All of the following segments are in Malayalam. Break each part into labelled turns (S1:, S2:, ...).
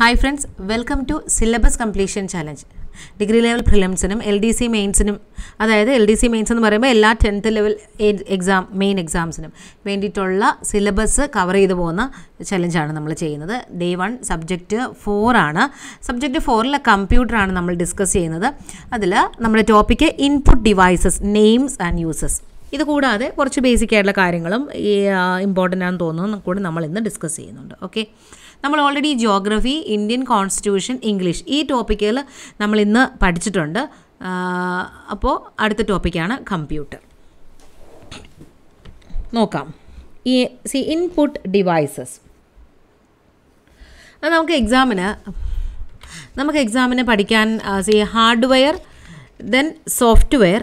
S1: Hi friends welcome to syllabus completion challenge degree level പ്രിലിംസിനും എൽ ഡി സി മെയിൻസിനും അതായത് എൽ ഡി സി മെയിൻസ് എന്ന് പറയുമ്പോൾ എല്ലാ ടെൻത്ത് ലെവൽ എക്സാം മെയിൻ എക്സാംസിനും വേണ്ടിയിട്ടുള്ള സിലബസ് കവർ ചെയ്തു പോകുന്ന ചലഞ്ചാണ് നമ്മൾ ചെയ്യുന്നത് ഡേ വൺ സബ്ജക്റ്റ് ഫോറാണ് സബ്ജക്റ്റ് ഫോറിലെ കമ്പ്യൂട്ടറാണ് നമ്മൾ ഡിസ്കസ് ചെയ്യുന്നത് അതിൽ നമ്മുടെ topic input devices names and uses ഇത് കൂടാതെ കുറച്ച് ബേസിക് ആയിട്ടുള്ള കാര്യങ്ങളും ഈ ഇമ്പോർട്ടൻ്റ് ആണെന്ന് തോന്നുന്നു കൂടി നമ്മൾ ഇന്ന് ഡിസ്കസ് ചെയ്യുന്നുണ്ട് ഓക്കെ നമ്മൾ already geography Indian constitution English ഈ ടോപ്പിക്കിൽ നമ്മൾ ഇന്ന് പഠിച്ചിട്ടുണ്ട് അപ്പോൾ അടുത്ത ടോപ്പിക്കാണ് കമ്പ്യൂട്ടർ നോക്കാം ഈ സി ഇൻപുട്ട് ഡിവൈസസ് അത് നമുക്ക് എക്സാമിന് നമുക്ക് എക്സാമിന് പഠിക്കാൻ സി ഹാർഡ്വെയർ ദെൻ സോഫ്റ്റ്വെയർ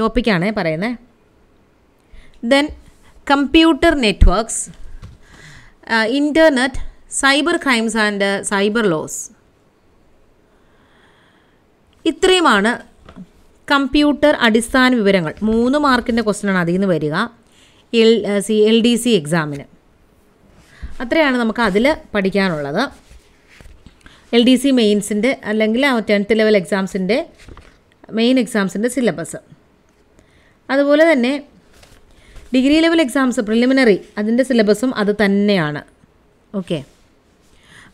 S1: ടോപ്പിക്കാണ് പറയുന്നത് then computer networks internet cyber crimes and cyber laws ഇത്രയുമാണ് കമ്പ്യൂട്ടർ അടിസ്ഥാന വിവരങ്ങൾ മൂന്ന് മാർക്കിൻ്റെ ക്വസ്റ്റനാണ് അതിൽ നിന്ന് വരിക L C L D C എക്സാമിന് അത്രയാണ് നമുക്ക് അതിൽ പഠിക്കാനുള്ളത് എൽ ഡി സി മെയിൻസിൻ്റെ അല്ലെങ്കിൽ ടെൻത്ത് ലെവൽ എക്സാംസിൻ്റെ മെയിൻ എക്സാംസിൻ്റെ സിലബസ് അതുപോലെ തന്നെ ഡിഗ്രി ലെവൽ എക്സാംസ് പ്രിലിമിനറി അതിൻ്റെ സിലബസും അത് തന്നെയാണ് ഓക്കെ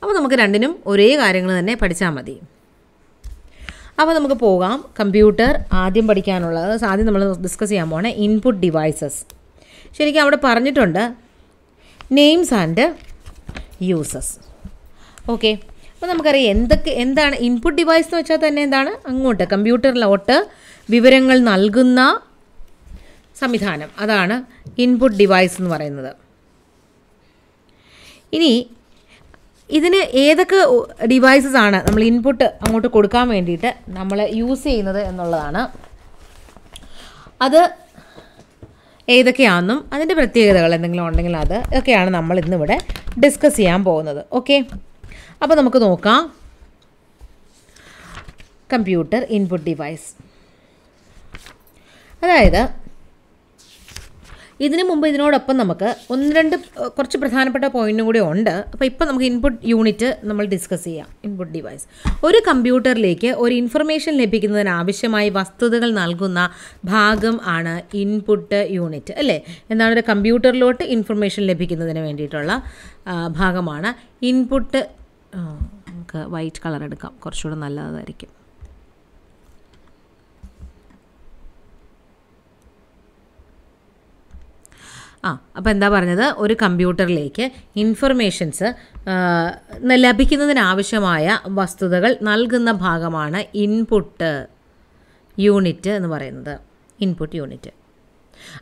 S1: അപ്പോൾ നമുക്ക് രണ്ടിനും ഒരേ കാര്യങ്ങൾ തന്നെ പഠിച്ചാൽ മതി അപ്പോൾ നമുക്ക് പോകാം കമ്പ്യൂട്ടർ ആദ്യം പഠിക്കാനുള്ളത് ആദ്യം നമ്മൾ ഡിസ്കസ് ചെയ്യാൻ പോണേ ഇൻപുട്ട് ഡിവൈസസ് ശരിക്കും അവിടെ പറഞ്ഞിട്ടുണ്ട് നെയിംസ് ആൻഡ് യൂസസ് ഓക്കെ അപ്പോൾ നമുക്കറിയാം എന്തൊക്കെ എന്താണ് ഇൻപുട്ട് ഡിവൈസ് എന്ന് വെച്ചാൽ തന്നെ എന്താണ് അങ്ങോട്ട് കമ്പ്യൂട്ടറിലോട്ട് വിവരങ്ങൾ നൽകുന്ന സംവിധാനം അതാണ് ഇൻപുട്ട് ഡിവൈസ് എന്ന് പറയുന്നത് ഇനി ഇതിന് ഏതൊക്കെ ഡിവൈസസ് ആണ് നമ്മൾ ഇൻപുട്ട് അങ്ങോട്ട് കൊടുക്കാൻ വേണ്ടിയിട്ട് നമ്മൾ യൂസ് ചെയ്യുന്നത് എന്നുള്ളതാണ് അത് ഏതൊക്കെയാണെന്നും അതിൻ്റെ പ്രത്യേകതകൾ എന്തെങ്കിലും ഉണ്ടെങ്കിൽ അത് ഒക്കെയാണ് നമ്മൾ ഇന്നിവിടെ ഡിസ്കസ് ചെയ്യാൻ പോകുന്നത് ഓക്കെ അപ്പോൾ നമുക്ക് നോക്കാം കമ്പ്യൂട്ടർ ഇൻപുട്ട് ഡിവൈസ് അതായത് ഇതിനു മുമ്പ് ഇതിനോടൊപ്പം നമുക്ക് ഒന്ന് രണ്ട് കുറച്ച് പ്രധാനപ്പെട്ട പോയിന്റും കൂടി ഉണ്ട് അപ്പോൾ ഇപ്പോൾ നമുക്ക് ഇൻപുട്ട് യൂണിറ്റ് നമ്മൾ ഡിസ്കസ് ചെയ്യാം ഇൻപുട്ട് ഡിവൈസ് ഒരു കമ്പ്യൂട്ടറിലേക്ക് ഒരു ഇൻഫർമേഷൻ ലഭിക്കുന്നതിന് ആവശ്യമായി വസ്തുതകൾ നൽകുന്ന ഭാഗം ആണ് ഇൻപുട്ട് യൂണിറ്റ് അല്ലേ എന്താണ് ഒരു കമ്പ്യൂട്ടറിലോട്ട് ഇൻഫർമേഷൻ ലഭിക്കുന്നതിന് വേണ്ടിയിട്ടുള്ള ഭാഗമാണ് ഇൻപുട്ട് നമുക്ക് വൈറ്റ് കളർ എടുക്കാം കുറച്ചുകൂടെ നല്ലതായിരിക്കും ആ അപ്പോൾ എന്താ പറഞ്ഞത് ഒരു കമ്പ്യൂട്ടറിലേക്ക് ഇൻഫർമേഷൻസ് ലഭിക്കുന്നതിനാവശ്യമായ വസ്തുതകൾ നൽകുന്ന ഭാഗമാണ് ഇൻപുട്ട് യൂണിറ്റ് എന്ന് പറയുന്നത് ഇൻപുട്ട് യൂണിറ്റ്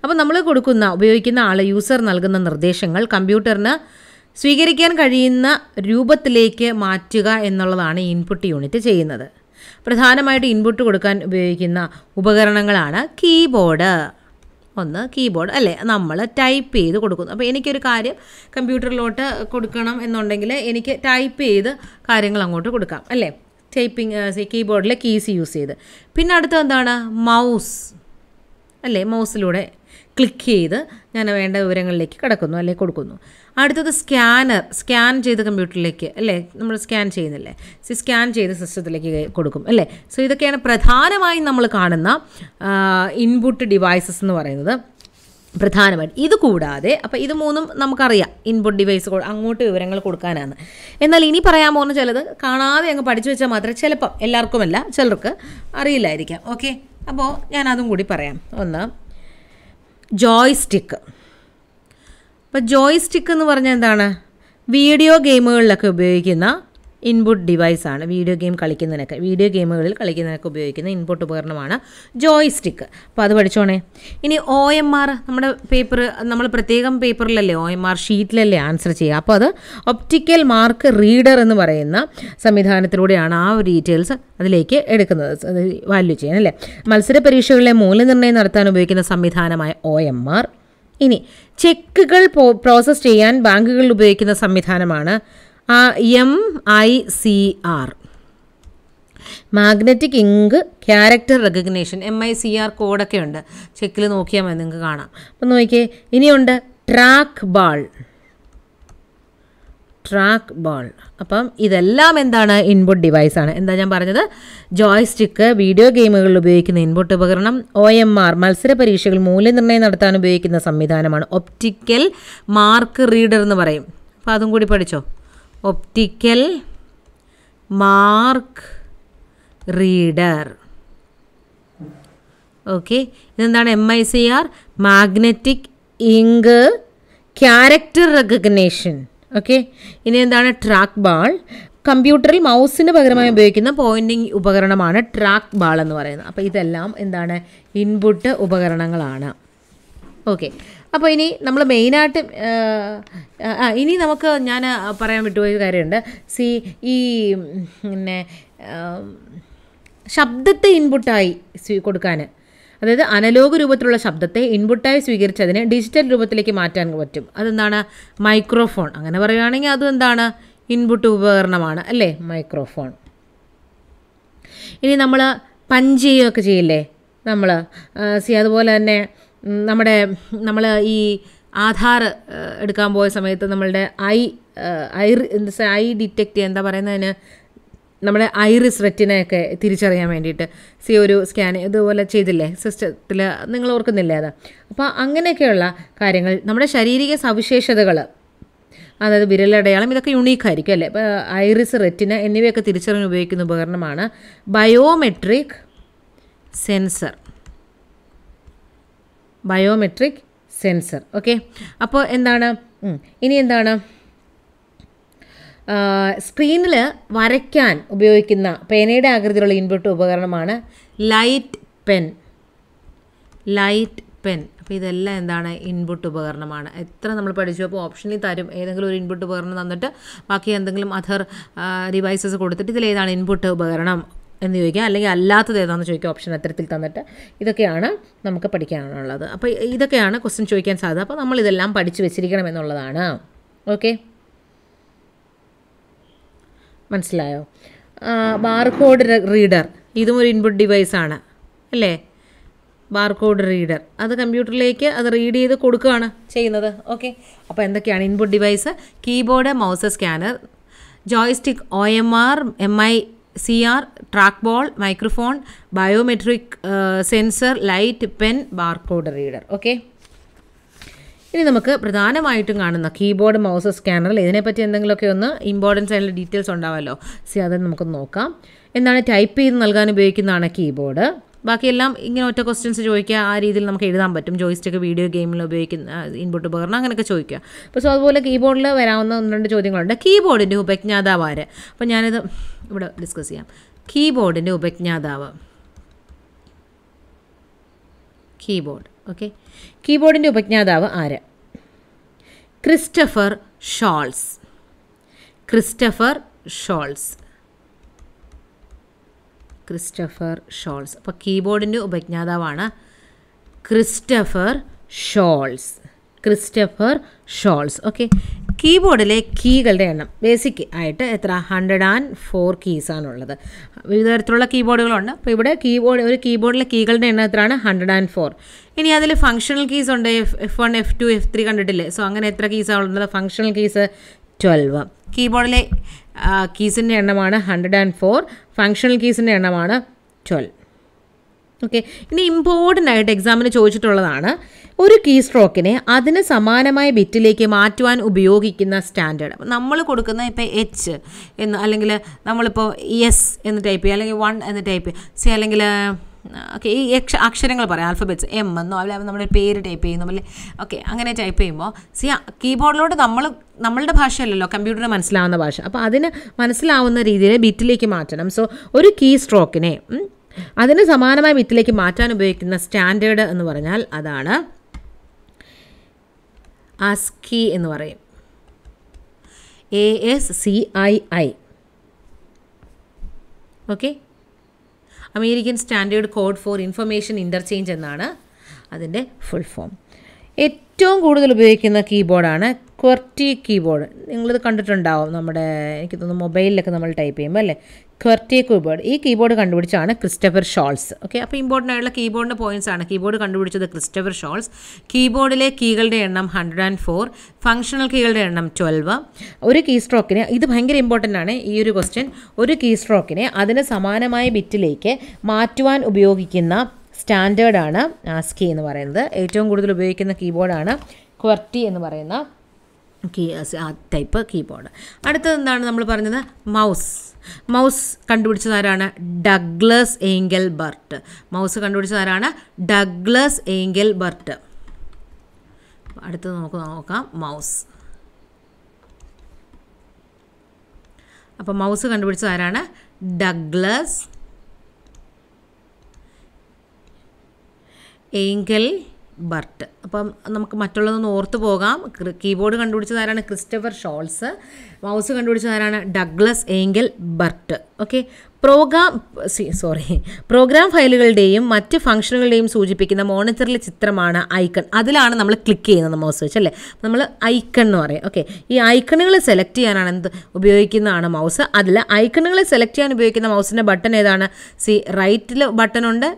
S1: അപ്പോൾ നമ്മൾ കൊടുക്കുന്ന ഉപയോഗിക്കുന്ന ആൾ യൂസർ നൽകുന്ന നിർദ്ദേശങ്ങൾ കമ്പ്യൂട്ടറിന് സ്വീകരിക്കാൻ കഴിയുന്ന രൂപത്തിലേക്ക് മാറ്റുക എന്നുള്ളതാണ് ഇൻപുട്ട് യൂണിറ്റ് ചെയ്യുന്നത് പ്രധാനമായിട്ട് ഇൻപുട്ട് കൊടുക്കാൻ ഉപയോഗിക്കുന്ന ഉപകരണങ്ങളാണ് കീബോർഡ് ഒന്ന് കീബോർഡ് അല്ലേ നമ്മൾ ടൈപ്പ് ചെയ്ത് കൊടുക്കുന്നു അപ്പോൾ എനിക്കൊരു കാര്യം കമ്പ്യൂട്ടറിലോട്ട് കൊടുക്കണം എന്നുണ്ടെങ്കിൽ എനിക്ക് ടൈപ്പ് ചെയ്ത് കാര്യങ്ങൾ അങ്ങോട്ട് കൊടുക്കാം അല്ലേ ടൈപ്പിംഗ് കീബോർഡിലെ കീസ് യൂസ് ചെയ്ത് പിന്നെ അടുത്ത എന്താണ് മൗസ് അല്ലേ മൗസിലൂടെ ക്ലിക്ക് ചെയ്ത് ഞാൻ വേണ്ട വിവരങ്ങളിലേക്ക് കിടക്കുന്നു അല്ലെങ്കിൽ കൊടുക്കുന്നു അടുത്തത് സ്കാനർ സ്കാൻ ചെയ്ത കമ്പ്യൂട്ടറിലേക്ക് അല്ലേ നമ്മൾ സ്കാൻ ചെയ്യുന്നില്ലേ സി സ്കാൻ ചെയ്ത സിസ്റ്റത്തിലേക്ക് കൊടുക്കും അല്ലേ സോ ഇതൊക്കെയാണ് പ്രധാനമായും നമ്മൾ കാണുന്ന ഇൻപുട്ട് ഡിവൈസസ് എന്ന് പറയുന്നത് പ്രധാനമായിട്ട് ഇത് കൂടാതെ അപ്പോൾ ഇത് മൂന്നും നമുക്കറിയാം ഇൻപുട്ട് ഡിവൈസ് അങ്ങോട്ട് വിവരങ്ങൾ കൊടുക്കാനാണ് എന്നാൽ ഇനി പറയാൻ പോകുന്ന ചിലത് കാണാതെ അങ്ങ് പഠിച്ചു വെച്ചാൽ മാത്രമേ ചിലപ്പം എല്ലാവർക്കുമല്ല ചിലർക്ക് അറിയില്ലായിരിക്കാം ഓക്കെ അപ്പോൾ ഞാൻ അതും കൂടി പറയാം ഒന്ന് ജോയ്സ്റ്റിക്ക് അപ്പോൾ സ്റ്റിക്ക് എന്ന് പറഞ്ഞാൽ എന്താണ് വീഡിയോ ഗെയിമുകളിലൊക്കെ ഉപയോഗിക്കുന്ന ഇൻപുട്ട് ഡിവൈസാണ് വീഡിയോ ഗെയിം കളിക്കുന്നതിനൊക്കെ വീഡിയോ ഗെയിമുകളിൽ കളിക്കുന്നതിനൊക്കെ ഉപയോഗിക്കുന്ന ഇൻപുട്ട് ഉപകരണമാണ് ജോയ് സ്റ്റിക്ക് അപ്പോൾ അത് പഠിച്ചോണേ ഇനി ഒ എം ആർ നമ്മുടെ പേപ്പർ നമ്മൾ പ്രത്യേകം പേപ്പറിലല്ലേ ഒ എം ആർ ഷീറ്റിലല്ലേ ആൻസർ ചെയ്യുക അപ്പോൾ അത് ഒപ്റ്റിക്കൽ മാർക്ക് റീഡർ എന്ന് പറയുന്ന സംവിധാനത്തിലൂടെയാണ് ആ ഒരു ഡീറ്റെയിൽസ് അതിലേക്ക് എടുക്കുന്നത് വാല്യൂ ചെയ്യാൻ അല്ലേ മത്സര പരീക്ഷകളിലെ മൂല്യനിർണ്ണയം നടത്താൻ ഉപയോഗിക്കുന്ന സംവിധാനമായ ഒ എം ആർ ഇനി ചെക്കുകൾ പ്രോസസ്സ് ചെയ്യാൻ ബാങ്കുകളിൽ ഉപയോഗിക്കുന്ന സംവിധാനമാണ് M I C R magnetic ink character recognition M I C R കോഡൊക്കെ ഉണ്ട് ചെക്കിൽ നോക്കിയാൽ മതി നിങ്ങൾക്ക് കാണാം അപ്പം നോക്കിയേ ഇനിയുണ്ട് ട്രാക്ക് ബാൾ ട്രാക്ക് ബോൾ അപ്പം ഇതെല്ലാം എന്താണ് ഇൻപുട്ട് ഡിവൈസ് ആണ് എന്താ ഞാൻ പറഞ്ഞത് ജോയ്സ്റ്റിക്ക് വീഡിയോ ഗെയിമുകളിൽ ഉപയോഗിക്കുന്ന ഇൻപുട്ട് ഉപകരണം ഒ എം ആർ മത്സര പരീക്ഷകൾ മൂല്യനിർണ്ണയം നടത്താൻ ഉപയോഗിക്കുന്ന സംവിധാനമാണ് ഒപ്റ്റിക്കൽ മാർക്ക് റീഡർ എന്ന് പറയും അപ്പോൾ അതും കൂടി പഠിച്ചോ ഒപ്റ്റിക്കൽ മാർക്ക് റീഡർ ഓക്കെ ഇതെന്താണ് M I C R magnetic ink character recognition okay ഇനി എന്താണ് ട്രാക്ക് ബാൾ കമ്പ്യൂട്ടറിൽ മൗസിന് പകരമായി ഉപയോഗിക്കുന്ന പോയിൻറ്റിങ് ഉപകരണമാണ് ട്രാക്ക് ബാൾ എന്ന് പറയുന്നത് അപ്പോൾ ഇതെല്ലാം എന്താണ് ഇൻപുട്ട് ഉപകരണങ്ങളാണ് ഓക്കെ അപ്പോൾ ഇനി നമ്മൾ മെയിനായിട്ട് ഇനി നമുക്ക് ഞാൻ പറയാൻ വിട്ടുപോയ കാര്യമുണ്ട് സി ഈ പിന്നെ ശബ്ദത്തെ ഇൻപുട്ടായി സ്വീ കൊടുക്കാൻ അതായത് അനലോഗ് രൂപത്തിലുള്ള ശബ്ദത്തെ ഇൻപുട്ടായി സ്വീകരിച്ചതിന് ഡിജിറ്റൽ രൂപത്തിലേക്ക് മാറ്റാൻ പറ്റും അതെന്താണ് മൈക്രോഫോൺ അങ്ങനെ പറയുകയാണെങ്കിൽ അതും എന്താണ് ഇൻപുട്ട് ഉപകരണമാണ് അല്ലേ മൈക്രോഫോൺ ഇനി നമ്മൾ പഞ്ച് ചെയ്യുകയൊക്കെ ചെയ്യില്ലേ നമ്മൾ സി അതുപോലെ തന്നെ നമ്മുടെ നമ്മൾ ഈ ആധാർ എടുക്കാൻ പോയ സമയത്ത് നമ്മളുടെ ഐ ഐ ഐ ഡിറ്റക്റ്റ് എന്താ പറയുന്നതിന് നമ്മുടെ ഐറിസ് റെറ്റിനയൊക്കെ തിരിച്ചറിയാൻ വേണ്ടിയിട്ട് സി ഒരു സ്കാൻ ഇതുപോലെ ചെയ്തില്ലേ സിസ്റ്റത്തിൽ നിങ്ങൾ ഓർക്കുന്നില്ലേ അത് അപ്പോൾ അങ്ങനെയൊക്കെയുള്ള കാര്യങ്ങൾ നമ്മുടെ ശാരീരിക സവിശേഷതകൾ അതായത് വിരലടയാളം ഇതൊക്കെ യുണീക്ക് ആയിരിക്കും അല്ലേ ഇപ്പോൾ ഐറിസ് റെറ്റിന എന്നിവയൊക്കെ തിരിച്ചറിഞ്ഞ് ഉപയോഗിക്കുന്ന ഉപകരണമാണ് biometric sensor biometric sensor okay അപ്പോൾ എന്താണ് ഇനി എന്താണ് സ്ക്രീനിൽ വരയ്ക്കാൻ ഉപയോഗിക്കുന്ന പേനയുടെ ആകൃതിയിലുള്ള ഇൻപുട്ട് ഉപകരണമാണ് ലൈറ്റ് പെൻ ലൈറ്റ് പെൻ അപ്പോൾ ഇതെല്ലാം എന്താണ് ഇൻപുട്ട് ഉപകരണമാണ് എത്ര നമ്മൾ പഠിച്ചു അപ്പോൾ ഓപ്ഷനിൽ തരും ഏതെങ്കിലും ഒരു ഇൻപുട്ട് ഉപകരണം തന്നിട്ട് ബാക്കി എന്തെങ്കിലും അതർ ഡിവൈസസ് കൊടുത്തിട്ട് ഇതിലേതാണ് ഇൻപുട്ട് ഉപകരണം എന്ന് ചോദിക്കാം അല്ലെങ്കിൽ അല്ലാത്തത് ഏതാണെന്ന് ചോദിക്കുക ഓപ്ഷൻ അത്തരത്തിൽ തന്നിട്ട് ഇതൊക്കെയാണ് നമുക്ക് പഠിക്കാനുള്ളത് അപ്പോൾ ഇതൊക്കെയാണ് ക്വസ്റ്റ്യൻ ചോദിക്കാൻ സാധ്യത അപ്പോൾ നമ്മൾ ഇതെല്ലാം പഠിച്ചു വെച്ചിരിക്കണം എന്നുള്ളതാണ് ഓക്കെ മനസ്സിലായോ ബാർകോഡ് റീഡർ ഇതും ഒരു ഇൻപുട്ട് ഡിവൈസാണ് അല്ലേ ബാർകോഡ് റീഡർ അത് കമ്പ്യൂട്ടറിലേക്ക് അത് റീഡ് ചെയ്ത് കൊടുക്കുകയാണ് ചെയ്യുന്നത് ഓക്കെ അപ്പോൾ എന്തൊക്കെയാണ് input device keyboard mouse scanner joystick O M R M I C R track ball microphone biometric sensor light pen barcode reader okay ഇനി നമുക്ക് പ്രധാനമായിട്ടും കാണുന്ന കീബോർഡ് മൗസ് സ്കാനർ ഇതിനെപ്പറ്റി എന്തെങ്കിലുമൊക്കെ ഒന്ന് ഇമ്പോർട്ടൻസ് ആയിട്ടുള്ള ഡീറ്റെയിൽസ് ഉണ്ടാവുമല്ലോ സി അത് നമുക്ക് നോക്കാം എന്താണ് ടൈപ്പ് ചെയ്ത് നൽകാൻ ഉപയോഗിക്കുന്നതാണ് കീബോർഡ് ബാക്കിയെല്ലാം ഇങ്ങനെ ഒറ്റ ക്വസ്റ്റ്യൻസ് ചോദിക്കുക ആ രീതിയിൽ നമുക്ക് എഴുതാൻ പറ്റും ജോയിസ്റ്റിക്ക് വീഡിയോ ഗെയിമിൽ ഉപയോഗിക്കുന്ന ഇൻപുട്ട് ഉപകരണം അങ്ങനെയൊക്കെ ചോദിക്കുക അപ്പോൾ സോ അതുപോലെ കീബോർഡിൽ വരാവുന്ന ഒന്ന് രണ്ട് ചോദ്യങ്ങളുണ്ട് കീബോർഡിൻ്റെ ഉപജ്ഞാതാവാര് അപ്പോൾ ഞാനിത് ഇവിടെ ഡിസ്കസ് ചെയ്യാം കീബോർഡിൻ്റെ ഉപജ്ഞാതാവ് കീബോർഡ് ഓക്കെ കീബോർഡിൻ്റെ ഉപജ്ഞാതാവ് ആര് Christopher Sholes Christopher Sholes Christopher Sholes അപ്പോൾ കീബോർഡിൻ്റെ ഉപജ്ഞാതാവാണ് Christopher Sholes Christopher Sholes okay കീബോർഡിലെ കീകളുടെ എണ്ണം ബേസിക് ആയിട്ട് എത്ര ഹൺഡ്രഡ് ആൻഡ് ഫോർ ആണുള്ളത് വിവിധ തരത്തിലുള്ള കീബോർഡുകളുണ്ട് അപ്പോൾ ഇവിടെ കീബോർഡ് ഒരു കീബോർഡിലെ കീകളുടെ എണ്ണം എത്രയാണ് ഹൺഡ്രഡ് ആൻഡ് ഫോർ ഇനി അതിൽ ഫങ്ഷണൽ കീസ് ഉണ്ട് F F one F two F three കണ്ടിട്ടില്ലേ സോ അങ്ങനെ എത്ര കീസാണുള്ളത് ഉള്ളത് ഫങ്ഷണൽ കീസ് ട്വൽവ് കീബോർഡിലെ കീസിൻ്റെ എണ്ണമാണ് ഹൺഡ്രഡ് ആൻഡ് ഫോർ ഫങ്ഷണൽ കീസിൻ്റെ എണ്ണമാണ് ട്വൽവ് ഓക്കെ ഇനി ഇമ്പോർട്ടൻ്റ് ആയിട്ട് എക്സാമിന് ചോദിച്ചിട്ടുള്ളതാണ് ഒരു കീ സ്ട്രോക്കിനെ അതിന് സമാനമായ ബിറ്റിലേക്ക് മാറ്റുവാൻ ഉപയോഗിക്കുന്ന സ്റ്റാൻഡേർഡ് നമ്മൾ കൊടുക്കുന്ന ഇപ്പോൾ എച്ച് എന്ന് അല്ലെങ്കിൽ നമ്മളിപ്പോൾ എസ് എന്ന് ടൈപ്പ് ചെയ്യുക അല്ലെങ്കിൽ വൺ എന്ന് ടൈപ്പ് ചെയ്യുക സി അല്ലെങ്കിൽ ഓക്കെ ഈ അക്ഷ അക്ഷരങ്ങൾ പറയാം ആൽഫബെറ്റ്സ് എം എന്നോ അല്ലെങ്കിൽ നമ്മുടെ പേര് ടൈപ്പ് ചെയ്യുന്നു അല്ലേ ഓക്കെ അങ്ങനെ ടൈപ്പ് ചെയ്യുമ്പോൾ സി കീബോർഡിലോട്ട് നമ്മൾ നമ്മളുടെ ഭാഷയല്ലല്ലോ കമ്പ്യൂട്ടറിന് മനസ്സിലാവുന്ന ഭാഷ അപ്പോൾ അതിന് മനസ്സിലാവുന്ന രീതിയിൽ ബിറ്റിലേക്ക് മാറ്റണം സോ ഒരു കീ സ്ട്രോക്കിനെ അതിന് സമാനമായ വിത്തിലേക്ക് മാറ്റാൻ ഉപയോഗിക്കുന്ന സ്റ്റാൻഡേർഡ് എന്ന് പറഞ്ഞാൽ അതാണ് അസ്കി എന്ന് പറയും A S C I I okay American standard code for information interchange എന്നാണ് അതിൻ്റെ ഫുൾ ഫോം ഏറ്റവും കൂടുതൽ ഉപയോഗിക്കുന്ന കീബോർഡാണ് ക്വർട്ടി കീബോർഡ് നിങ്ങളിത് കണ്ടിട്ടുണ്ടാവും നമ്മുടെ എനിക്ക് തോന്നുന്നു മൊബൈലിലൊക്കെ നമ്മൾ ടൈപ്പ് ചെയ്യുമ്പോൾ അല്ലേ ക്വർട്ടി കീബോർഡ് ഈ കീബോർഡ് കണ്ടുപിടിച്ചാണ് ക്രിസ്റ്റഫർ ഷോൾസ് ഓക്കെ അപ്പോൾ ഇമ്പോർട്ടൻ്റ് ആയിട്ടുള്ള കീബോർഡിൻ്റെ പോയിന്റ്സ് ആണ് കീബോർഡ് കണ്ടുപിടിച്ചത് ക്രിസ്റ്റഫർ ഷോൾസ് കീബോർഡിലെ കീകളുടെ എണ്ണം ഹൺഡ്രഡ് ആൻഡ് ഫോർ ഫങ്ഷണൽ കീകളുടെ എണ്ണം ട്വൽവ് ഒരു കീ സ്ട്രോക്കിന് ഇത് ഭയങ്കര ഇമ്പോർട്ടൻ്റ് ആണ് ഈ ഒരു ക്വസ്റ്റ്യൻ ഒരു കീ സ്ട്രോക്കിനെ അതിന് സമാനമായ ബിറ്റിലേക്ക് മാറ്റുവാൻ ഉപയോഗിക്കുന്ന സ്റ്റാൻഡേർഡാണ് ആസ്കി എന്ന് പറയുന്നത് ഏറ്റവും കൂടുതൽ ഉപയോഗിക്കുന്ന കീബോർഡാണ് ക്വർട്ടി എന്ന് പറയുന്ന കീ ആ ടൈപ്പ് കീബോർഡ് അടുത്തത് എന്താണ് നമ്മൾ പറഞ്ഞത് മൗസ് മൗസ് കണ്ടുപിടിച്ചത് ആരാണ് ഡഗ്ലസ് ഏങ്കൽ ബർട്ട് മൗസ് കണ്ടുപിടിച്ചത് ആരാണ് ഡഗ്ലസ് ഏങ്കൽ ബർട്ട് അടുത്തത് നമുക്ക് നോക്കാം മൗസ് അപ്പോൾ മൗസ് കണ്ടുപിടിച്ചത് ആരാണ് ഡഗ്ലസ് ഏങ്കൽ ബർട്ട് അപ്പം നമുക്ക് മറ്റുള്ളതൊന്ന് ഓർത്തു പോകാം കീബോർഡ് കണ്ടുപിടിച്ചതാരാണ് ക്രിസ്റ്റഫർ ഷോൾസ് മൗസ് കണ്ടുപിടിച്ചതാരാണ് Douglas Engelbart okay program sorry program ഫയലുകളുടെയും മറ്റ് ഫംഗ്ഷനുകളുടെയും സൂചിപ്പിക്കുന്ന മോണിറ്ററിലെ ചിത്രമാണ് ഐക്കൺ അതിലാണ് നമ്മൾ ക്ലിക്ക് ചെയ്യുന്നത് മൗസ് വെച്ച് അല്ലേ നമ്മൾ ഐക്കൺ എന്ന് പറയും ഓക്കെ ഈ ഐക്കണുകൾ സെലക്ട് ചെയ്യാനാണ് എന്ത് ഉപയോഗിക്കുന്നതാണ് മൗസ് അതിൽ ഐക്കണുകൾ സെലക്ട് ചെയ്യാൻ ഉപയോഗിക്കുന്ന മൗസിൻ്റെ ബട്ടൺ ഏതാണ് സി റൈറ്റിൽ ബട്ടൺ ഉണ്ട്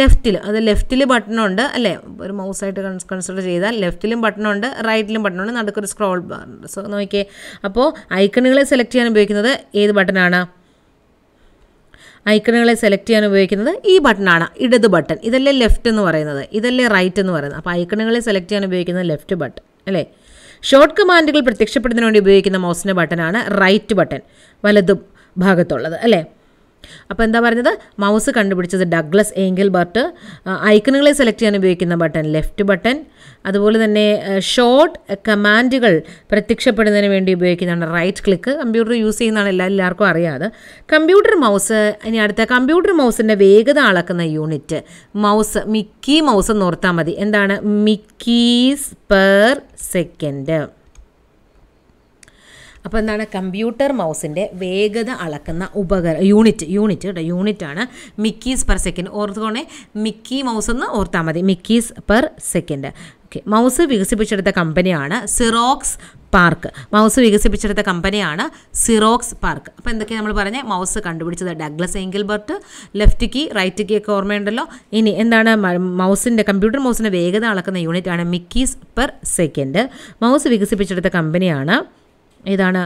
S1: ലെഫ്റ്റിൽ അത് ലെഫ്റ്റിൽ ബട്ടണുണ്ട് അല്ലേ ഒരു മൗസായിട്ട് കൺസിഡർ ചെയ്താൽ ലെഫ്റ്റിലും ബട്ടണുണ്ട് റൈറ്റിലും ബട്ടണുണ്ട് നടുക്കൊരു സ്ക്രോൾ ബാർ സോ നോക്കിയേ അപ്പോൾ ഐക്കണുകളെ സെലക്ട് ചെയ്യാൻ ഉപയോഗിക്കുന്നത് ഏത് ബട്ടണാണ് ഐക്കണുകളെ സെലക്ട് ചെയ്യാൻ ഉപയോഗിക്കുന്നത് ഈ ബട്ടണാണ് ഇടത് ബട്ടൺ ഇതല്ലേ ലെഫ്റ്റ് എന്ന് പറയുന്നത് ഇതല്ലേ റൈറ്റ് എന്ന് പറയുന്നത് അപ്പോൾ ഐക്കണുകളെ സെലക്ട് ചെയ്യാൻ ഉപയോഗിക്കുന്നത് ലെഫ്റ്റ് ബട്ടൺ അല്ലേ ഷോർട്ട് കമാൻഡുകൾ പ്രത്യക്ഷപ്പെടുന്നതിന് വേണ്ടി ഉപയോഗിക്കുന്ന മൗസിൻ്റെ ബട്ടനാണ് റൈറ്റ് ബട്ടൺ വലതു ഭാഗത്തുള്ളത് അല്ലേ അപ്പോൾ എന്താ പറഞ്ഞത് മൗസ് കണ്ടുപിടിച്ചത് ഡഗ്ലസ് ഏങ്കൽ ബർട്ട് ഐക്കണുകളെ സെലക്ട് ചെയ്യാൻ ഉപയോഗിക്കുന്ന ബട്ടൺ ലെഫ്റ്റ് ബട്ടൺ അതുപോലെ തന്നെ ഷോർട്ട് കമാൻഡുകൾ പ്രത്യക്ഷപ്പെടുന്നതിന് വേണ്ടി ഉപയോഗിക്കുന്നതാണ് റൈറ്റ് ക്ലിക്ക് കമ്പ്യൂട്ടർ യൂസ് ചെയ്യുന്നതാണ് എല്ലാ എല്ലാവർക്കും അറിയാതെ കമ്പ്യൂട്ടർ മൗസ് ഇനി അടുത്ത കമ്പ്യൂട്ടർ മൗസിൻ്റെ വേഗത അളക്കുന്ന യൂണിറ്റ് മൗസ് മിക്കി മൗസ് എന്ന് ഓർത്താൽ മതി എന്താണ് മിക്കീസ് പെർ സെക്കൻഡ് അപ്പോൾ എന്താണ് കമ്പ്യൂട്ടർ മൗസിൻ്റെ വേഗത അളക്കുന്ന ഉപകര യൂണിറ്റ് യൂണിറ്റ് കേട്ടോ യൂണിറ്റാണ് മിക്കീസ് പെർ സെക്കൻഡ് ഓർത്തുകൊണ്ടേ മിക്കി മൗസ് എന്ന് ഓർത്താൽ മതി mickeys per second okay mouse വികസിപ്പിച്ചെടുത്ത കമ്പനിയാണ് സിറോക്സ് പാർക്ക് മൗസ് വികസിപ്പിച്ചെടുത്ത കമ്പനിയാണ് സിറോക്സ് പാർക്ക് അപ്പോൾ എന്തൊക്കെയാണ് നമ്മൾ പറഞ്ഞ മൗസ് കണ്ടുപിടിച്ചത് Douglas Engelbart left key right key ഒക്കെ ഓർമ്മയുണ്ടല്ലോ ഇനി എന്താണ് മൗസിൻ്റെ കമ്പ്യൂട്ടർ മൗസിൻ്റെ വേഗത അളക്കുന്ന യൂണിറ്റാണ് മിക്കീസ് പെർ സെക്കൻഡ് മൗസ് വികസിപ്പിച്ചെടുത്ത കമ്പനിയാണ് ഏതാണ്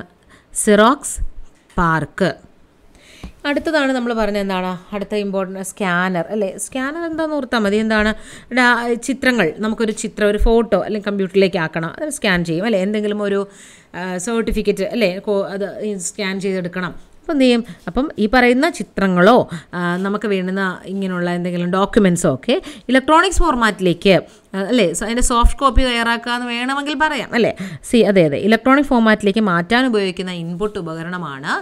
S1: സിറോക്സ് പാർക്ക് അടുത്തതാണ് നമ്മൾ പറഞ്ഞത് എന്താണ് അടുത്ത ഇമ്പോർട്ടൻ്റ് സ്കാനർ അല്ലേ സ്കാനർ എന്താണെന്ന് ഓർത്താൽ മതി എന്താണ് ചിത്രങ്ങൾ നമുക്കൊരു ചിത്രം ഒരു ഫോട്ടോ അല്ലെങ്കിൽ കമ്പ്യൂട്ടറിലേക്ക് ആക്കണം അത് സ്കാൻ ചെയ്യും അല്ലേ എന്തെങ്കിലും ഒരു സർട്ടിഫിക്കറ്റ് അല്ലേ അത് സ്കാൻ ചെയ്തെടുക്കണം അപ്പം നീ അപ്പം ഈ പറയുന്ന ചിത്രങ്ങളോ നമുക്ക് വേണ്ടുന്ന ഇങ്ങനെയുള്ള എന്തെങ്കിലും ഡോക്യുമെൻസോ ഒക്കെ ഇലക്ട്രോണിക്സ് ഫോർമാറ്റിലേക്ക് അല്ലേ അതിൻ്റെ സോഫ്റ്റ് കോപ്പി തയ്യാറാക്കുക വേണമെങ്കിൽ പറയാം അല്ലേ സി അതെ അതെ ഇലക്ട്രോണിക് ഫോർമാറ്റിലേക്ക് മാറ്റാൻ ഉപയോഗിക്കുന്ന ഇൻപുട്ട് ഉപകരണമാണ്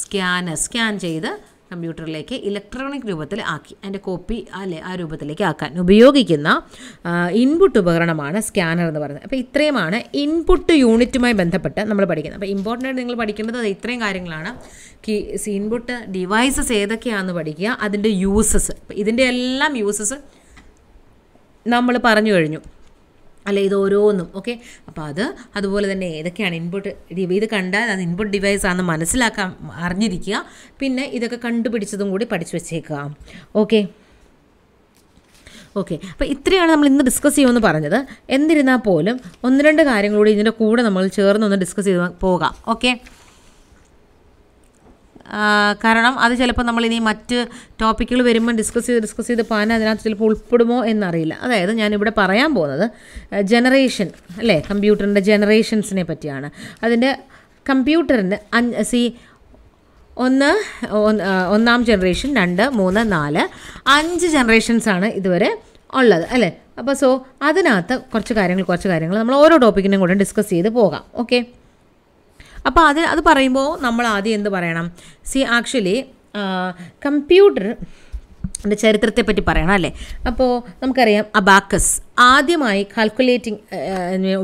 S1: സ്കാനർ സ്കാൻ ചെയ്ത് കമ്പ്യൂട്ടറിലേക്ക് ഇലക്ട്രോണിക് രൂപത്തിൽ ആക്കി അതിൻ്റെ കോപ്പി അല്ലെ ആ രൂപത്തിലേക്ക് ആക്കാൻ ഉപയോഗിക്കുന്ന ഇൻപുട്ട് ഉപകരണമാണ് സ്കാനർ എന്ന് പറയുന്നത് അപ്പോൾ ഇത്രയുമാണ് ഇൻപുട്ട് യൂണിറ്റുമായി ബന്ധപ്പെട്ട് നമ്മൾ പഠിക്കുന്നത് അപ്പോൾ ഇമ്പോർട്ടൻ്റ് ആയിട്ട് നിങ്ങൾ പഠിക്കേണ്ടത് അത് ഇത്രയും കാര്യങ്ങളാണ് കീ ഇൻപുട്ട് ഡിവൈസസ് ഏതൊക്കെയാണെന്ന് പഠിക്കുക അതിൻ്റെ യൂസസ് ഇതിൻ്റെ എല്ലാം യൂസസ് നമ്മൾ പറഞ്ഞു കഴിഞ്ഞു അല്ല ഇത് ഓരോന്നും ഓക്കെ അപ്പോൾ അത് അതുപോലെ തന്നെ ഏതൊക്കെയാണ് ഇൻപുട്ട് ഇത് കണ്ടാൽ അത് ഇൻപുട്ട് ഡിവൈസ് ആണെന്ന് മനസ്സിലാക്കാൻ അറിഞ്ഞിരിക്കുക പിന്നെ ഇതൊക്കെ കണ്ടുപിടിച്ചതും കൂടി പഠിച്ചു വെച്ചേക്കുക ഓക്കെ ഓക്കെ അപ്പോൾ ഇത്രയാണ് നമ്മൾ ഇന്ന് ഡിസ്കസ് ചെയ്യുമെന്ന് പറഞ്ഞത് എന്നിരുന്നാൽ പോലും ഒന്ന് രണ്ട് കാര്യങ്ങളൂടി ഇതിൻ്റെ കൂടെ നമ്മൾ ചേർന്ന് ഒന്ന് ഡിസ്കസ് ചെയ്ത് പോകാം ഓക്കെ കാരണം അത് ചിലപ്പോൾ നമ്മൾ ഇനി മറ്റ് ടോപ്പിക്കുകൾ വരുമ്പോൾ ഡിസ്കസ് ചെയ്ത് ഡിസ്കസ് ചെയ്ത് പാൻ അതിനകത്ത് ചിലപ്പോൾ ഉൾപ്പെടുമോ എന്നറിയില്ല അതായത് ഞാനിവിടെ പറയാൻ പോകുന്നത് ജനറേഷൻ അല്ലേ കമ്പ്യൂട്ടറിൻ്റെ ജനറേഷൻസിനെ പറ്റിയാണ് അതിൻ്റെ കമ്പ്യൂട്ടറിന് അഞ്ച് സി ഒന്ന് ഒന്നാം ജനറേഷൻ രണ്ട് മൂന്ന് നാല് അഞ്ച് ജനറേഷൻസാണ് ഇതുവരെ ഉള്ളത് അല്ലേ അപ്പോൾ സോ അതിനകത്ത് കുറച്ച് കാര്യങ്ങൾ കുറച്ച് കാര്യങ്ങൾ നമ്മൾ ഓരോ ടോപ്പിക്കിനും കൂടെ ഡിസ്കസ് ചെയ്ത് പോകാം ഓക്കെ അപ്പോൾ അത് അത് പറയുമ്പോൾ നമ്മൾ ആദ്യം എന്ത് പറയണം സി ആക്ച്വലി കമ്പ്യൂട്ടർ ചരിത്രത്തെ ചരിത്രത്തെപ്പറ്റി പറയണം അല്ലേ അപ്പോൾ നമുക്കറിയാം അബാക്കസ് ആദ്യമായി കാൽക്കുലേറ്റിംഗ്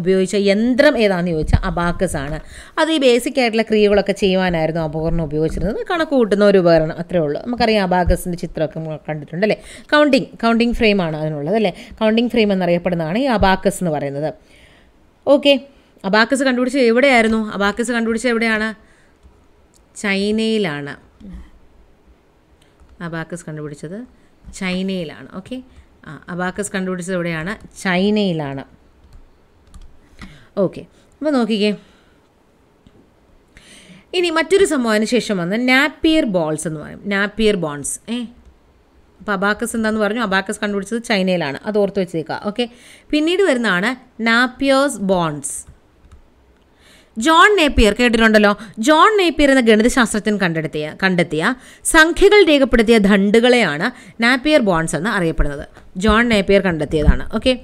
S1: ഉപയോഗിച്ച യന്ത്രം ഏതാണെന്ന് ചോദിച്ചാൽ അബാക്കസ് ആണ് അത് ഈ ബേസിക് ആയിട്ടുള്ള ക്രിയകളൊക്കെ ചെയ്യുവാനായിരുന്നു അപകരണം ഉപയോഗിച്ചിരുന്നത് കണക്ക് കൂട്ടുന്ന ഒരു ഉപകരണം അത്രേ ഉള്ളൂ നമുക്കറിയാം അബാക്കസിൻ്റെ ചിത്രമൊക്കെ കണ്ടിട്ടുണ്ട് അല്ലേ കൗണ്ടിങ് കൗണ്ടിങ് ഫ്രെയിമാണ് അതിനുള്ളത് അല്ലേ കൗണ്ടിങ് ഫ്രെയിം എന്നറിയപ്പെടുന്നതാണ് ഈ അബാക്കസ് എന്ന് പറയുന്നത് ഓക്കെ അബാക്കസ് കണ്ടുപിടിച്ചത് എവിടെയായിരുന്നു അബാക്കസ് കണ്ടുപിടിച്ചത് എവിടെയാണ് ചൈനയിലാണ് അബാക്കസ് കണ്ടുപിടിച്ചത് ചൈനയിലാണ് ഓക്കെ ആ അബാക്കസ് കണ്ടുപിടിച്ചത് എവിടെയാണ് ചൈനയിലാണ് ഓക്കെ അപ്പോൾ നോക്കിക്കേ ഇനി മറ്റൊരു സംഭവത്തിന് ശേഷം വന്ന നാപ്പിയർ ബോൾസ് എന്ന് പറയും നാപ്പിയർ ബോൺസ് ഏ അപ്പോൾ അബാക്കസ് എന്താന്ന് പറഞ്ഞു അബാക്കസ് കണ്ടുപിടിച്ചത് ചൈനയിലാണ് അത് ഓർത്ത് വെച്ചേക്കുക ഓക്കെ പിന്നീട് വരുന്നതാണ് നാപ്പിയോസ് ബോൺസ് ജോൺ നേപ്പിയർ കേട്ടിട്ടുണ്ടല്ലോ ജോൺ നേപ്പിയർ എന്ന ഗണിതശാസ്ത്രജ്ഞൻ കണ്ടെത്തിയ കണ്ടെത്തിയ സംഖ്യകൾ രേഖപ്പെടുത്തിയ ദണ്ടുകളെയാണ് നാപ്പിയർ ബോൺസ് എന്ന് അറിയപ്പെടുന്നത് ജോൺ നേപ്പിയർ കണ്ടെത്തിയതാണ് ഓക്കെ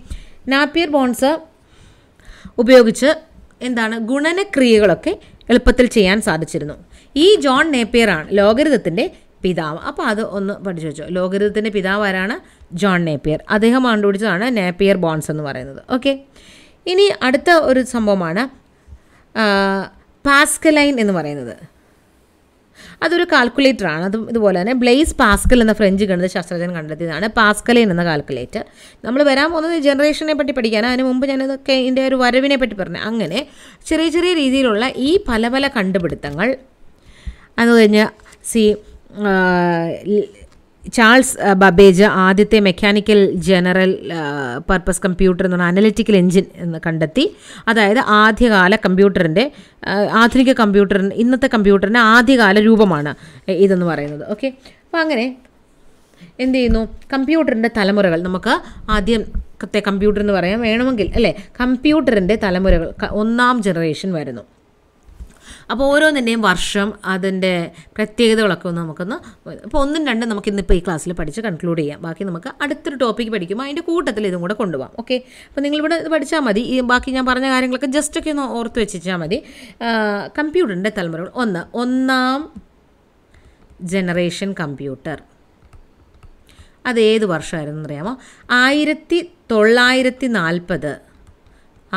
S1: നാപ്പിയർ ബോൺസ് ഉപയോഗിച്ച് എന്താണ് ഗുണനക്രിയകളൊക്കെ എളുപ്പത്തിൽ ചെയ്യാൻ സാധിച്ചിരുന്നു ഈ ജോൺ നേപ്പിയറാണ് ലോകരിതത്തിൻ്റെ പിതാവ് അപ്പോൾ അത് ഒന്ന് പഠിച്ചു വെച്ചോ ലോകരിതത്തിൻ്റെ പിതാവ് ആരാണ് ജോൺ നേപ്പിയർ അദ്ദേഹം കണ്ടുപിടിച്ചതാണ് നേപ്പിയർ ബോൺസ് എന്ന് പറയുന്നത് ഓക്കെ ഇനി അടുത്ത ഒരു സംഭവമാണ് പാസ്കലൈൻ എന്ന് പറയുന്നത് അതൊരു കാൽക്കുലേറ്ററാണ് അത് ഇതുപോലെ തന്നെ ബ്ലേസ് പാസ്കൽ എന്ന ഫ്രഞ്ച് ഗണിത ശാസ്ത്രജ്ഞൻ കണ്ടെത്തിയതാണ് പാസ്കലൈൻ എന്ന കാൽക്കുലേറ്റർ നമ്മൾ വരാൻ പോകുന്നത് ജനറേഷനെ പറ്റി പഠിക്കാനാണ് അതിന് മുമ്പ് ഞാനിതൊക്കെ ഇതിൻ്റെ ഒരു വരവിനെ പറ്റി പറഞ്ഞു അങ്ങനെ ചെറിയ ചെറിയ രീതിയിലുള്ള ഈ പല പല കണ്ടുപിടുത്തങ്ങൾ അത് കഴിഞ്ഞ് സി ചാൾസ് ബബേജ് ആദ്യത്തെ മെക്കാനിക്കൽ ജനറൽ പർപ്പസ് കമ്പ്യൂട്ടർ എന്ന് പറഞ്ഞാൽ അനലിറ്റിക്കൽ എഞ്ചിൻ എന്ന് കണ്ടെത്തി അതായത് ആദ്യകാല കമ്പ്യൂട്ടറിൻ്റെ ആധുനിക കമ്പ്യൂട്ടറിന് ഇന്നത്തെ കമ്പ്യൂട്ടറിൻ്റെ ആദ്യകാല രൂപമാണ് ഇതെന്ന് പറയുന്നത് ഓക്കെ അപ്പോൾ അങ്ങനെ എന്ത് ചെയ്യുന്നു കമ്പ്യൂട്ടറിൻ്റെ തലമുറകൾ നമുക്ക് ആദ്യം കത്തെ കമ്പ്യൂട്ടർ എന്ന് പറയാൻ വേണമെങ്കിൽ അല്ലേ കമ്പ്യൂട്ടറിൻ്റെ തലമുറകൾ ഒന്നാം ജനറേഷൻ വരുന്നു അപ്പോൾ ഓരോന്നിൻ്റെയും വർഷം അതിൻ്റെ പ്രത്യേകതകളൊക്കെ ഒന്ന് നമുക്കൊന്ന് അപ്പോൾ ഒന്നും രണ്ടും നമുക്ക് ഇന്നിപ്പോൾ ഈ ക്ലാസ്സിൽ പഠിച്ച് കൺക്ലൂഡ് ചെയ്യാം ബാക്കി നമുക്ക് അടുത്തൊരു ടോപ്പിക്ക് പഠിക്കുമ്പോൾ അതിൻ്റെ കൂട്ടത്തിൽ ഇതും കൂടെ കൊണ്ടുപോകാം ഓക്കെ അപ്പോൾ നിങ്ങളിവിടെ ഇത് പഠിച്ചാൽ മതി ഈ ബാക്കി ഞാൻ പറഞ്ഞ കാര്യങ്ങളൊക്കെ ജസ്റ്റ് ഒക്കെ ഒന്ന് ഓർത്ത് വെച്ചാൽ മതി കമ്പ്യൂട്ടറിൻ്റെ തലമുറകൾ ഒന്ന് ഒന്നാം ജനറേഷൻ കമ്പ്യൂട്ടർ അത് ഏത് വർഷമായിരുന്നു എന്നറിയാമോ ആയിരത്തി തൊള്ളായിരത്തി നാൽപ്പത്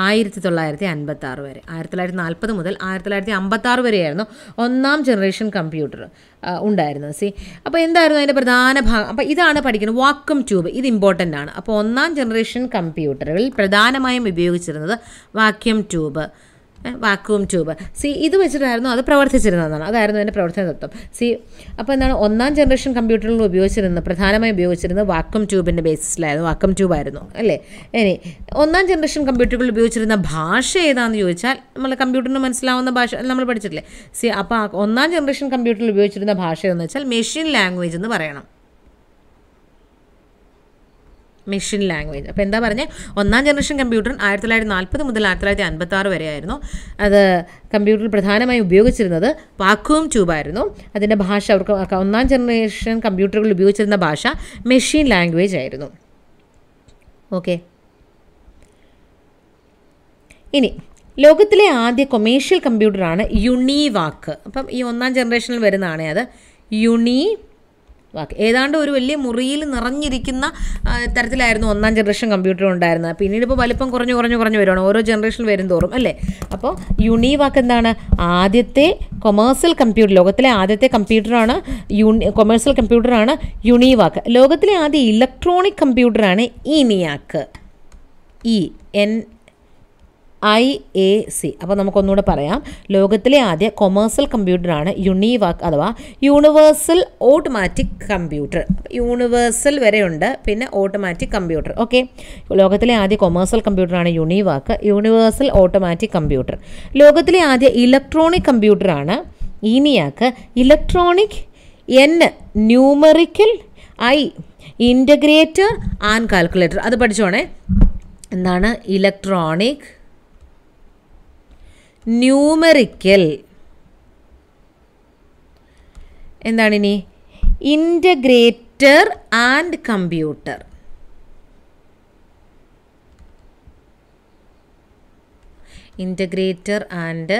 S1: ആയിരത്തി തൊള്ളായിരത്തി അൻപത്തി ആറ് വരെ ആയിരത്തി തൊള്ളായിരത്തി നാൽപ്പത് മുതൽ ആയിരത്തി തൊള്ളായിരത്തി അമ്പത്തി ആറ് വരെയായിരുന്നു ഒന്നാം ജനറേഷൻ കമ്പ്യൂട്ടർ ഉണ്ടായിരുന്നത് സി അപ്പോൾ എന്തായിരുന്നു അതിൻ്റെ പ്രധാന ഭാഗം അപ്പോൾ ഇതാണ് പഠിക്കുന്നത് വാക്വം ട്യൂബ് ഇത് ഇമ്പോർട്ടൻ്റ് ആണ് അപ്പോൾ ഒന്നാം ജനറേഷൻ കമ്പ്യൂട്ടറുകളിൽ പ്രധാനമായും ഉപയോഗിച്ചിരുന്നത് വാക്യം ട്യൂബ് വാക്യൂം ട്യൂബ് സി ഇത് വെച്ചിട്ടായിരുന്നു അത് പ്രവർത്തിച്ചിരുന്നതാണ് അതായിരുന്നു അതിൻ്റെ പ്രവർത്തന തത്വം സി അപ്പോൾ എന്താണ് ഒന്നാം ജനറേഷൻ കമ്പ്യൂട്ടറുകൾ ഉപയോഗിച്ചിരുന്നത് പ്രധാനമായും ഉപയോഗിച്ചിരുന്നത് വാക്യൂം ട്യൂബിൻ്റെ ബേസിസിലായിരുന്നു വാക്യൂം ട്യൂബായിരുന്നു അല്ലേ ഇനി ഒന്നാം ജനറേഷൻ കമ്പ്യൂട്ടറുകൾ ഉപയോഗിച്ചിരുന്ന ഭാഷ ഏതാണെന്ന് ചോദിച്ചാൽ നമ്മൾ കമ്പ്യൂട്ടറിന് മനസ്സിലാവുന്ന ഭാഷ നമ്മൾ പഠിച്ചിട്ടില്ലേ സി അപ്പോൾ ഒന്നാം ജനറേഷൻ കമ്പ്യൂട്ടറിൽ ഉപയോഗിച്ചിരുന്ന ഭാഷ എന്ന് വെച്ചാൽ മെഷീൻ ലാംഗ്വേജ് എന്ന് പറയണം മെഷീൻ ലാംഗ്വേജ് അപ്പോൾ എന്താ പറഞ്ഞത് ഒന്നാം ജനറേഷൻ കമ്പ്യൂട്ടർ ആയിരത്തി തൊള്ളായിരത്തി നാൽപ്പത് മുതൽ ആയിരത്തി തൊള്ളായിരത്തി അൻപത്തി ആറ് വരെയായിരുന്നു അത് കമ്പ്യൂട്ടറിൽ പ്രധാനമായും ഉപയോഗിച്ചിരുന്നത് വാക്വം ട്യൂബായിരുന്നു അതിൻ്റെ ഭാഷ അവർക്ക് ഒന്നാം ജനറേഷൻ കമ്പ്യൂട്ടറുകളിൽ ഉപയോഗിച്ചിരുന്ന ഭാഷ മെഷീൻ ലാംഗ്വേജ് ആയിരുന്നു ഓക്കെ ഇനി ലോകത്തിലെ ആദ്യ കൊമേഴ്ഷ്യൽ കമ്പ്യൂട്ടറാണ് യുണീവാക്ക് അപ്പം ഈ ഒന്നാം ജനറേഷനിൽ വരുന്നതാണേ അത് യുണീ ബാക്കി ഏതാണ്ട് ഒരു വലിയ മുറിയിൽ നിറഞ്ഞിരിക്കുന്ന തരത്തിലായിരുന്നു ഒന്നാം ജനറേഷൻ കമ്പ്യൂട്ടർ ഉണ്ടായിരുന്നത് പിന്നീട് ഇപ്പോൾ വലിപ്പം കുറഞ്ഞു കുറഞ്ഞു കുറഞ്ഞു വരുവാണ് ഓരോ ജനറേഷൻ വരും തോറും അല്ലേ അപ്പോൾ യുണീവാക്ക് എന്താണ് ആദ്യത്തെ കൊമേഴ്സ്യൽ കമ്പ്യൂട്ടർ ലോകത്തിലെ ആദ്യത്തെ കമ്പ്യൂട്ടറാണ് യൂണി കൊമേഴ്സ്യൽ കമ്പ്യൂട്ടറാണ് യുണീവാക്ക് ലോകത്തിലെ ആദ്യ ഇലക്ട്രോണിക് കമ്പ്യൂട്ടറാണ് ENIAC E N I A C അപ്പോൾ നമുക്കൊന്നുകൂടെ പറയാം ലോകത്തിലെ ആദ്യ കൊമേഴ്സ്യൽ കമ്പ്യൂട്ടറാണ് യുണിവാക് അഥവാ യൂണിവേഴ്സൽ ഓട്ടോമാറ്റിക് കമ്പ്യൂട്ടർ യൂണിവേഴ്സൽ വരെയുണ്ട് പിന്നെ ഓട്ടോമാറ്റിക് കമ്പ്യൂട്ടർ ഓക്കെ ലോകത്തിലെ ആദ്യ കൊമേഴ്സ്യൽ കമ്പ്യൂട്ടറാണ് യുണിവാക്ക് യൂണിവേഴ്സൽ ഓട്ടോമാറ്റിക് കമ്പ്യൂട്ടർ ലോകത്തിലെ ആദ്യ ഇലക്ട്രോണിക് കമ്പ്യൂട്ടറാണ് ENIAC electronic N numerical I integrator and calculator അത് പഠിച്ചോണേ എന്താണ് ഇലക്ട്രോണിക് ന്യൂമെറിക്കൽ എന്താണിനി integrator and computer integrator and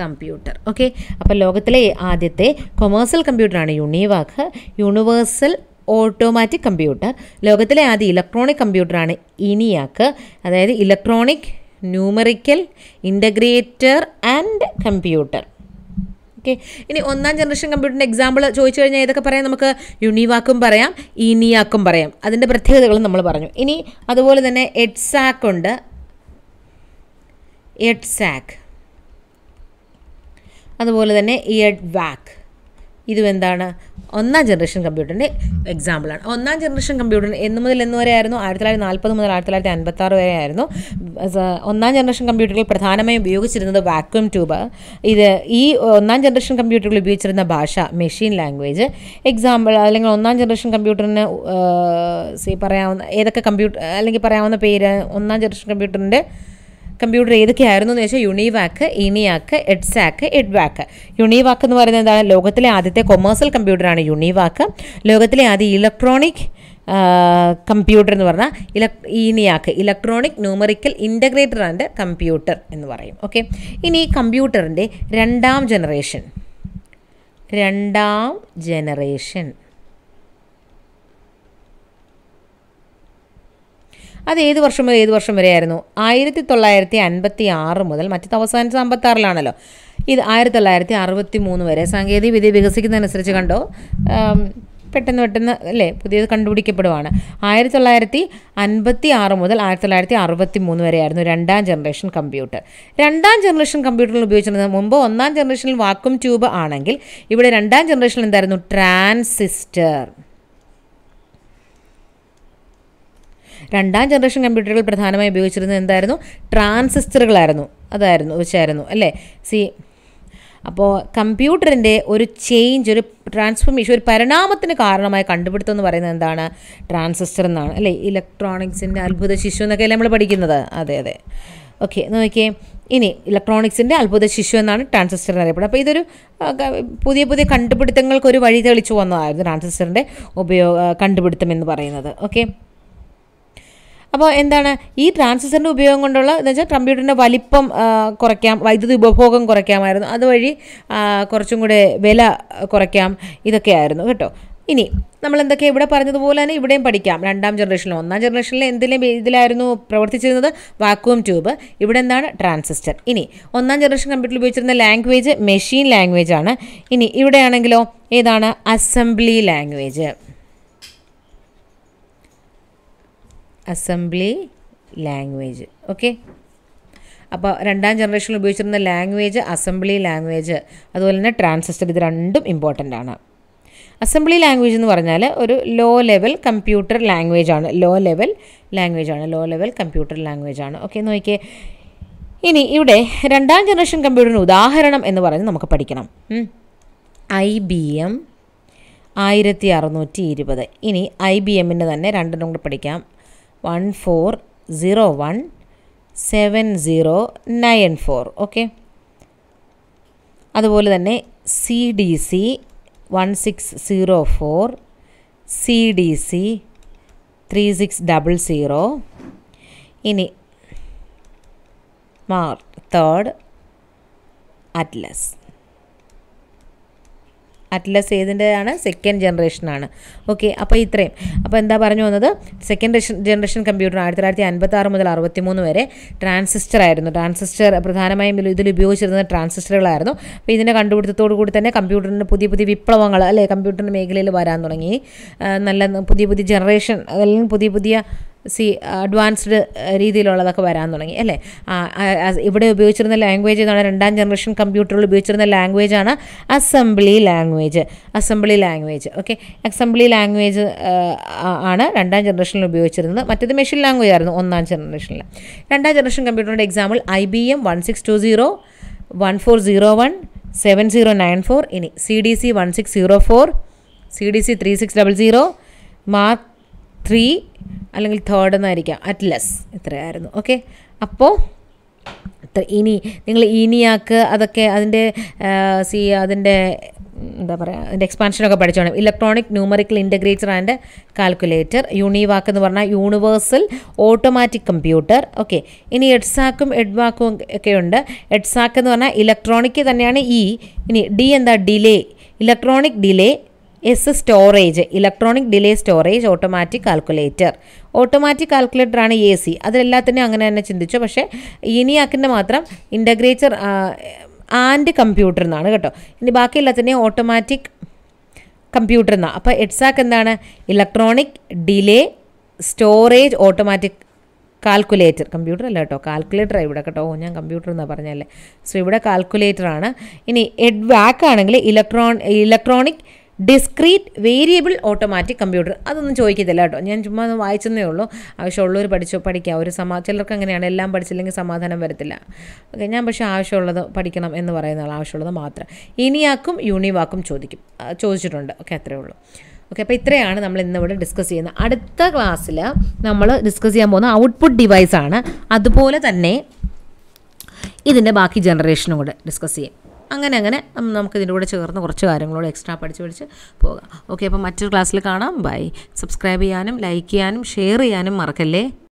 S1: computer okay അപ്പോൾ ലോകത്തിലെ ആദ്യത്തെ കൊമേഴ്സ്യൽ കമ്പ്യൂട്ടറാണ് യൂണിവാക്ക് യൂണിവേഴ്സൽ ഓട്ടോമാറ്റിക് കമ്പ്യൂട്ടർ ലോകത്തിലെ ആദ്യ ഇലക്ട്രോണിക് കമ്പ്യൂട്ടറാണ് ഇനിയാക്ക് അതായത് electronic numerical integrator and computer okay ഇനി ഒന്നാം ജനറേഷൻ കമ്പ്യൂട്ടറിൻ്റെ എക്സാമ്പിൾ ചോദിച്ചു കഴിഞ്ഞാൽ ഏതൊക്കെ പറയാം നമുക്ക് യുണിവാക്കും പറയാം ഇനിയാക്കും പറയാം അതിൻ്റെ പ്രത്യേകതകളും നമ്മൾ പറഞ്ഞു ഇനി അതുപോലെ തന്നെ എഡ്സാക്ക് ഉണ്ട് എഡ്സാക്ക് അതുപോലെ തന്നെ ഇയഡ് വാക്ക് ഇതും എന്താണ് ഒന്നാം ജനറേഷൻ കമ്പ്യൂട്ടറിൻ്റെ എക്സാമ്പിളാണ് ഒന്നാം ജനറേഷൻ കമ്പ്യൂട്ടർ എന്ന് മുതൽ എന്ന് വരെ ആയിരുന്നു ആയിരത്തി തൊള്ളായിരത്തി നാൽപ്പത് മുതൽ ആയിരത്തി തൊള്ളായിരത്തി അൻപത്താറ് വരെ ആയിരുന്നു ഒന്നാം ജനറേഷൻ കമ്പ്യൂട്ടറുകൾ പ്രധാനമായും ഉപയോഗിച്ചിരുന്നത് വാക്വം ട്യൂബ് ഇത് ഈ ഒന്നാം ജനറേഷൻ കമ്പ്യൂട്ടറുകൾ ഉപയോഗിച്ചിരുന്ന ഭാഷ മെഷീൻ ലാംഗ്വേജ് എക്സാമ്പിൾ അല്ലെങ്കിൽ ഒന്നാം ജനറേഷൻ കമ്പ്യൂട്ടറിന് പറയാവുന്ന ഏതൊക്കെ കമ്പ്യൂട്ടർ അല്ലെങ്കിൽ പറയാവുന്ന പേര് ഒന്നാം ജനറേഷൻ കമ്പ്യൂട്ടറിൻ്റെ കമ്പ്യൂട്ടർ ഏതൊക്കെയായിരുന്നു എന്ന് വെച്ചാൽ യുണിവാക്ക് ഇനിയാക്ക് എഡ്സാക്ക് എഡ്വാക്ക് യുണിവാക്ക് എന്ന് പറയുന്നത് എന്താണ് ലോകത്തിലെ ആദ്യത്തെ കൊമേഴ്സ്യൽ കമ്പ്യൂട്ടറാണ് യുണിവാക്ക് ലോകത്തിലെ ആദ്യ ഇലക്ട്രോണിക് കമ്പ്യൂട്ടർ എന്ന് പറഞ്ഞാൽ ഇലക് ENIAC electronic numerical integrator and computer എന്ന് പറയും ഓക്കെ ഇനി കമ്പ്യൂട്ടറിൻ്റെ രണ്ടാം ജനറേഷൻ രണ്ടാം ജനറേഷൻ അത് ഏത് വർഷം മുതൽ ഏത് വർഷം വരെയായിരുന്നു ആയിരത്തി തൊള്ളായിരത്തി അൻപത്തി ആറ് മുതൽ മറ്റത് അവസാനിച്ചത് അമ്പത്താറിലാണല്ലോ ഇത് ആയിരത്തി തൊള്ളായിരത്തി അറുപത്തി മൂന്ന് വരെ സാങ്കേതിക വിദ്യ വികസിക്കുന്നതനുസരിച്ച് കണ്ടോ പെട്ടെന്ന് പെട്ടെന്ന് അല്ലേ പുതിയത് കണ്ടുപിടിക്കപ്പെടുവാണ് ആയിരത്തി തൊള്ളായിരത്തി അൻപത്തി ആറ് മുതൽ ആയിരത്തി തൊള്ളായിരത്തി അറുപത്തി മൂന്ന് വരെയായിരുന്നു രണ്ടാം ജനറേഷൻ കമ്പ്യൂട്ടർ രണ്ടാം ജനറേഷൻ കമ്പ്യൂട്ടറിൽ ഉപയോഗിച്ചിരുന്നത് മുമ്പ് ഒന്നാം ജനറേഷനിൽ വാക്വം ട്യൂബ് ആണെങ്കിൽ ഇവിടെ രണ്ടാം ജനറേഷനിൽ എന്തായിരുന്നു ട്രാൻസിസ്റ്റർ രണ്ടാം ജനറേഷൻ കമ്പ്യൂട്ടറുകൾ പ്രധാനമായി ഉപയോഗിച്ചിരുന്നത് എന്തായിരുന്നു ട്രാൻസിസ്റ്ററുകളായിരുന്നു അതായിരുന്നു വെച്ചായിരുന്നു അല്ലേ സി അപ്പോൾ കമ്പ്യൂട്ടറിൻ്റെ ഒരു ചേഞ്ച് ഒരു ട്രാൻസ്ഫോർമേഷൻ ഒരു പരിണാമത്തിന് കാരണമായ കണ്ടുപിടുത്തം എന്ന് പറയുന്നത് എന്താണ് ട്രാൻസിസ്റ്റർ എന്നാണ് അല്ലേ ഇലക്ട്രോണിക്സിൻ്റെ അത്ഭുത ശിശു എന്നൊക്കെയല്ലേ നമ്മൾ പഠിക്കുന്നത് അതെ അതെ ഓക്കെ നോക്കിയേ ഇനി ഇലക്ട്രോണിക്സിൻ്റെ അത്ഭുത ശിശു എന്നാണ് ട്രാൻസിസ്റ്റർ എന്നറിയപ്പെടുന്നത് അപ്പോൾ ഇതൊരു പുതിയ പുതിയ കണ്ടുപിടുത്തങ്ങൾക്ക് ഒരു വഴി തെളിച്ചു വന്നതായിരുന്നു ട്രാൻസിസ്റ്ററിൻ്റെ ഉപയോഗ കണ്ടുപിടുത്തം എന്ന് പറയുന്നത് ഓക്കെ അപ്പോൾ എന്താണ് ഈ ട്രാൻസിസ്റ്ററിൻ്റെ ഉപയോഗം കൊണ്ടുള്ള എന്ന് വെച്ചാൽ കമ്പ്യൂട്ടറിൻ്റെ വലിപ്പം കുറയ്ക്കാം വൈദ്യുതി ഉപഭോഗം കുറയ്ക്കാമായിരുന്നു അതുവഴി കുറച്ചും കൂടെ വില കുറയ്ക്കാം ഇതൊക്കെയായിരുന്നു കേട്ടോ ഇനി നമ്മൾ എന്തൊക്കെ ഇവിടെ പറഞ്ഞതുപോലെ തന്നെ ഇവിടെയും പഠിക്കാം രണ്ടാം ജനറേഷനിലും ഒന്നാം ജനറേഷനിൽ എന്തിലും ഇതിലായിരുന്നു പ്രവർത്തിച്ചിരുന്നത് വാക്വം ട്യൂബ് ഇവിടെ എന്താണ് ട്രാൻസിസ്റ്റർ ഇനി ഒന്നാം ജനറേഷൻ കമ്പ്യൂട്ടറിൽ ഉപയോഗിച്ചിരുന്ന ലാംഗ്വേജ് മെഷീൻ ലാംഗ്വേജ് ആണ് ഇനി ഇവിടെയാണെങ്കിലോ ഏതാണ് assembly language assembly language okay അപ്പോൾ രണ്ടാം ജനറേഷനിൽ ഉപയോഗിച്ചിരുന്ന ലാംഗ്വേജ് അസംബ്ലി ലാംഗ്വേജ് അതുപോലെ തന്നെ ട്രാൻസിസ്റ്റർ ഇത് രണ്ടും ഇമ്പോർട്ടൻ്റ് ആണ് അസംബ്ലി ലാംഗ്വേജ് എന്ന് പറഞ്ഞാൽ ഒരു ലോ ലെവൽ കമ്പ്യൂട്ടർ ലാംഗ്വേജ് ആണ് ലോ ലെവൽ ലാംഗ്വേജ് ആണ് ലോ ലെവൽ കമ്പ്യൂട്ടർ ലാംഗ്വേജ് ആണ് ഓക്കെ നോക്കിയേ ഇനി ഇവിടെ രണ്ടാം ജനറേഷൻ കമ്പ്യൂട്ടറിന് ഉദാഹരണം എന്ന് പറഞ്ഞ് നമുക്ക് പഠിക്കണം ഐ ബി എം ആയിരത്തി അറുന്നൂറ്റി ഇരുപത് ഇനി ഐ ബി എമ്മിൻ്റെ തന്നെ രണ്ടെണ്ണം കൂടെ പഠിക്കാം one four zero one seven zero nine four okay അതുപോലെ തന്നെ C D C one six zero four C D C three six double zero ഇനി മാർ തേർഡ് അറ്റ്ലസ് അറ്റ്ലസ് ഏതിൻ്റെതാണ് സെക്കൻഡ് ജനറേഷനാണ് ഓക്കെ അപ്പോൾ ഇത്രയും അപ്പോൾ എന്താ പറഞ്ഞു വന്നത് സെക്കൻഡ് ജനറേഷൻ കമ്പ്യൂട്ടർ ആയിരത്തി തൊള്ളായിരത്തി അൻപത്തി ആറ് മുതൽ മൂന്ന് വരെ ട്രാൻസിസ്റ്റർ ആയിരുന്നു ട്രാൻസിസ്റ്റർ പ്രധാനമായും ഇതിൽ ഉപയോഗിച്ചിരുന്നത് ട്രാൻസിസ്റ്ററുകളായിരുന്നു അപ്പോൾ ഇതിൻ്റെ കണ്ടുപിടുത്തത്തോടു കൂടി തന്നെ കമ്പ്യൂട്ടറിൻ്റെ പുതിയ പുതിയ വിപ്ലവങ്ങൾ അല്ലേ കമ്പ്യൂട്ടറിൻ്റെ മേഖലയിൽ വരാൻ തുടങ്ങി നല്ല പുതിയ പുതിയ ജനറേഷൻ അല്ലെങ്കിൽ പുതിയ പുതിയ സി അഡ്വാൻസ്ഡ് രീതിയിലുള്ളതൊക്കെ വരാൻ തുടങ്ങി അല്ലേ ഇവിടെ ഉപയോഗിച്ചിരുന്ന ലാംഗ്വേജ് എന്നാണ് രണ്ടാം ജനറേഷൻ കമ്പ്യൂട്ടറിൽ ഉപയോഗിച്ചിരുന്ന ലാംഗ്വേജാണ് assembly language assembly language okay assembly language ആണ് രണ്ടാം ജനറേഷനിൽ ഉപയോഗിച്ചിരുന്നത് മറ്റേത് മെഷീൻ ലാംഗ്വേജ് ആയിരുന്നു ഒന്നാം ജനറേഷനിൽ രണ്ടാം ജനറേഷൻ കമ്പ്യൂട്ടറിൻ്റെ example I B M one six two zero one four zero one seven zero nine four ഇനി C D C one six zero four C D C three six double zero mark three അല്ലെങ്കിൽ തേർഡ് എന്നായിരിക്കാം അറ്റ്ലസ് ഇത്രയായിരുന്നു ഓക്കെ അപ്പോൾ ഇനി നിങ്ങൾ ഇനിയാക്ക് അതൊക്കെ അതിൻ്റെ സി അതിൻ്റെ എന്താ പറയുക അതിൻ്റെ എക്സ്പാൻഷനൊക്കെ പഠിച്ചോണം electronic numerical integrator and calculator UNIVAC എന്ന് പറഞ്ഞാൽ യൂണിവേഴ്സൽ ഓട്ടോമാറ്റിക് കമ്പ്യൂട്ടർ ഓക്കെ ഇനി എഡ്സാക്കും എഡ്വാക്കും ഒക്കെ ഉണ്ട് എഡ്സാക്ക് എന്ന് പറഞ്ഞാൽ ഇലക്ട്രോണിക് തന്നെയാണ് ഇ e. ഇനി ഡി എന്താ delay electronic delay S storage electronic delay storage automatic calculator automatic calculator ആണ് എ സി അതിലെല്ലാത്തിനും അങ്ങനെ തന്നെ ചിന്തിച്ചു പക്ഷേ ഇനിയാക്കിൻ്റെ മാത്രം ഇൻ്റഗ്രേച്ചർ ആൻഡ് കമ്പ്യൂട്ടർ എന്നാണ് കേട്ടോ ഇനി ബാക്കി എല്ലാത്തിനെയും ഓട്ടോമാറ്റിക് കമ്പ്യൂട്ടർ എന്നാണ് അപ്പോൾ എഡ്സാക്ക് എന്താണ് electronic delay storage automatic calculator computer അല്ല കേട്ടോ കാൽക്കുലേറ്റർ ഇവിടെ കേട്ടോ ഓ ഞാൻ കമ്പ്യൂട്ടർ എന്നാണ് പറഞ്ഞല്ലേ സോ ഇവിടെ കാൽക്കുലേറ്റർ ആണ് ഇനി എഡ് വാക്ക് ആണെങ്കിൽ electron electronic discrete variable automatic computer അതൊന്നും ചോദിക്കത്തില്ല കേട്ടോ ഞാൻ ചുമ്മാ ഒന്ന് വായിച്ചെന്നേ ഉള്ളൂ ആവശ്യമുള്ളവർ പഠിച്ചോ പഠിക്കുക ഒരു സമാ ചിലർക്ക് അങ്ങനെയാണ് എല്ലാം പഠിച്ചില്ലെങ്കിൽ സമാധാനം വരത്തില്ല ഓക്കെ ഞാൻ പക്ഷേ ആവശ്യമുള്ളത് പഠിക്കണം എന്ന് പറയുന്ന ആൾ ആവശ്യമുള്ളത് മാത്രം ഇനിയാക്കും യൂണിവാക്കും ചോദിക്കും ചോദിച്ചിട്ടുണ്ട് ഓക്കെ അത്രയേ ഉള്ളൂ ഓക്കെ അപ്പോൾ ഇത്രയാണ് നമ്മൾ ഇന്നിവിടെ ഡിസ്കസ് ചെയ്യുന്നത് അടുത്ത ക്ലാസ്സിൽ നമ്മൾ ഡിസ്കസ് ചെയ്യാൻ പോകുന്ന ഔട്ട്പുട്ട് ഡിവൈസാണ് അതുപോലെ തന്നെ ഇതിൻ്റെ ബാക്കി ജനറേഷനും കൂടെ ഡിസ്കസ് ചെയ്യും അങ്ങനെ അങ്ങനെ നമുക്കിതിൻ്റെ കൂടെ ചേർന്ന് കുറച്ച് കാര്യങ്ങളോട് എക്സ്ട്രാ പഠിച്ച് പഠിച്ച് പോകാം ഓക്കെ അപ്പോൾ മറ്റൊരു ക്ലാസ്സിൽ കാണാം ബൈ സബ്സ്ക്രൈബ് ചെയ്യാനും ലൈക്ക് ചെയ്യാനും ഷെയർ ചെയ്യാനും മറക്കല്ലേ